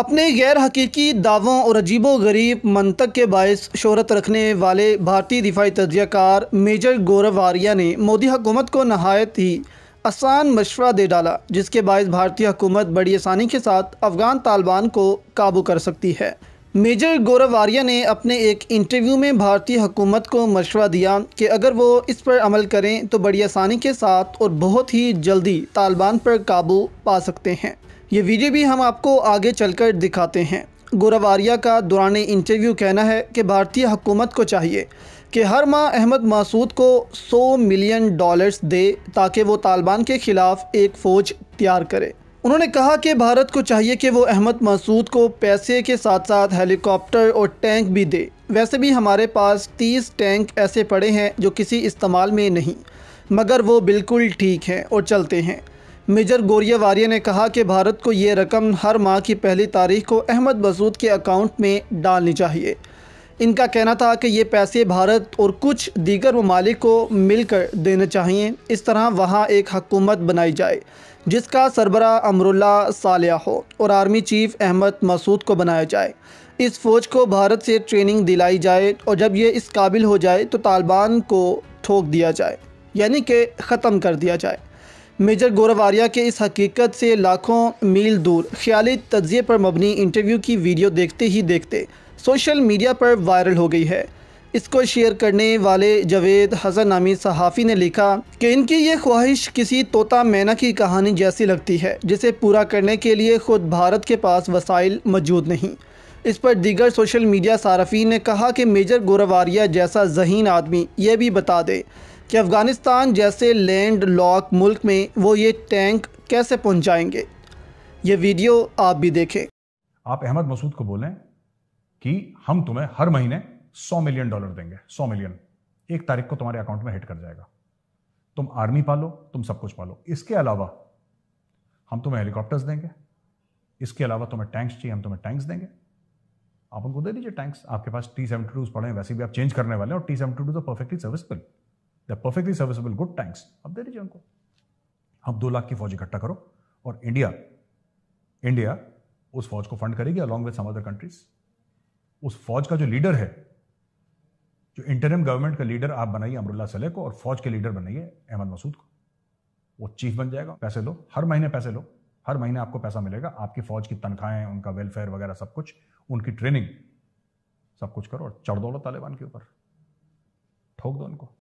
अपने गैर हकीकी दावों और अजीबो गरीब मनतक के बायस शहरत रखने वाले भारतीय दिफाई तजियाकार मेजर गौरव आर्या ने मोदी हुकूमत को नहायत ही आसान मशवरा दे डाला जिसके बायस भारतीय हुकूमत बड़ी आसानी के साथ अफगान तालिबान को काबू कर सकती है मेजर गौरव आर्या ने अपने एक इंटरव्यू में भारतीय हुकूमत को मशवरा दिया कि अगर वो इस पर अमल करें तो बड़ी आसानी के साथ और बहुत ही जल्दी तालिबान पर काबू पा सकते हैं ये वीडियो भी हम आपको आगे चलकर दिखाते हैं गुरवारिया का दौरान इंटरव्यू कहना है कि भारतीय हुकूमत को चाहिए कि हर माह अहमद मासूद को 100 मिलियन डॉलर्स दे ताकि वो तालिबान के ख़िलाफ़ एक फ़ौज तैयार करे उन्होंने कहा कि भारत को चाहिए कि वो अहमद मसूद को पैसे के साथ साथ हेलीकॉप्टर और टैंक भी दे वैसे भी हमारे पास तीस टैंक ऐसे पड़े हैं जो किसी इस्तेमाल में नहीं मगर वो बिल्कुल ठीक हैं और चलते हैं मेजर गोरिया वारिया ने कहा कि भारत को ये रकम हर माह की पहली तारीख को अहमद मसूद के अकाउंट में डालनी चाहिए इनका कहना था कि ये पैसे भारत और कुछ दीगर ममालिक को मिलकर देने चाहिए इस तरह वहाँ एक हकूमत बनाई जाए जिसका सरबरा अमरुल्ला सालिया हो और आर्मी चीफ अहमद मसूद को बनाया जाए इस फ़ौज को भारत से ट्रेनिंग दिलाई जाए और जब ये इस काबिल हो जाए तो तालिबान को ठोक दिया जाए यानी कि ख़त्म कर दिया जाए मेजर गौरव आर्या के इस हकीकत से लाखों मील दूर ख्याली तजिए पर मबनी इंटरव्यू की वीडियो देखते ही देखते सोशल मीडिया पर वायरल हो गई है इसको शेयर करने वाले जवेद हसन नामी सहाफ़ी ने लिखा कि इनकी ये ख्वाहिश किसी तोता मैना की कहानी जैसी लगती है जिसे पूरा करने के लिए खुद भारत के पास वसाइल मौजूद नहीं इस पर दीगर सोशल मीडिया सार्फिन ने कहा कि मेजर गौरव आर्या जैसा जहीन आदमी ये भी बता दे कि अफ़गानिस्तान जैसे लैंड लॉक मुल्क में वो ये टैंक कैसे पहुंचाएंगे ये वीडियो आप भी देखें आप अहमद मसूद को बोलें कि हम तुम्हें हर महीने सौ मिलियन डॉलर देंगे सौ मिलियन एक तारीख को तुम्हारे अकाउंट में हिट कर जाएगा तुम आर्मी पालो तुम सब कुछ पालो इसके अलावा हम तुम्हें हेलीकॉप्टर्स देंगे इसके अलावा तुम्हें टैंक्स चाहिए हम तुम्हें टैंक्स देंगे आप उनको दे दीजिए टैंक्स आपके पास टी सेवेंटी टूज पड़े हैं वैसे भी आप चेंज करने वाले हैं और टी सेवेंटी टू तो परफेक्टली पर they are perfectly serviceable good tanks अब दे दीजिए उनको हम दो लाख की फौज इकट्ठा करो और इंडिया इंडिया उस फौज को फंड करेगी along with some other countries उस फौज का जो लीडर है जो इंटरिम गवर्नमेंट का लीडर आप बनाइए अमरुल्ला सले को और फौज के लीडर बनाइए अहमद मसूद को वो चीफ बन जाएगा पैसे लो हर महीने पैसे लो हर महीने आपको पैसा मिलेगा आपकी फौज की तनख्वाहें उनका वेलफेयर वगैरह सब कुछ उनकी ट्रेनिंग सब कुछ करो और चढ़ दो लो तालिबान के ऊपर ठोक दो उनको